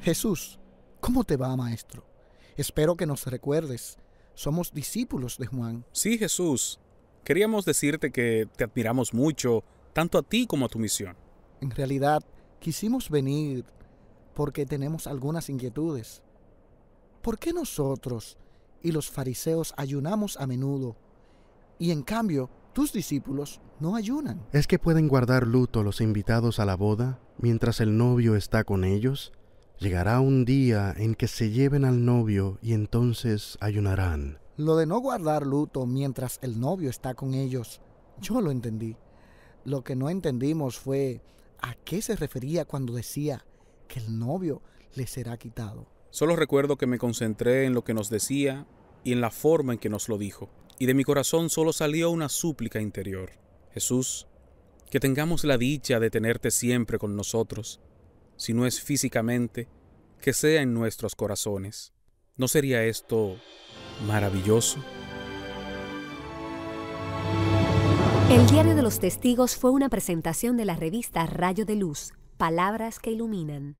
Jesús, ¿cómo te va, maestro? Espero que nos recuerdes. Somos discípulos de Juan. Sí, Jesús. Queríamos decirte que te admiramos mucho, tanto a ti como a tu misión. En realidad, quisimos venir porque tenemos algunas inquietudes. ¿Por qué nosotros y los fariseos ayunamos a menudo y en cambio tus discípulos no ayunan? ¿Es que pueden guardar luto los invitados a la boda mientras el novio está con ellos? Llegará un día en que se lleven al novio y entonces ayunarán. Lo de no guardar luto mientras el novio está con ellos, yo lo entendí. Lo que no entendimos fue a qué se refería cuando decía que el novio le será quitado. Solo recuerdo que me concentré en lo que nos decía y en la forma en que nos lo dijo, y de mi corazón solo salió una súplica interior. Jesús, que tengamos la dicha de tenerte siempre con nosotros si no es físicamente, que sea en nuestros corazones. ¿No sería esto maravilloso? El Diario de los Testigos fue una presentación de la revista Rayo de Luz, Palabras que Iluminan.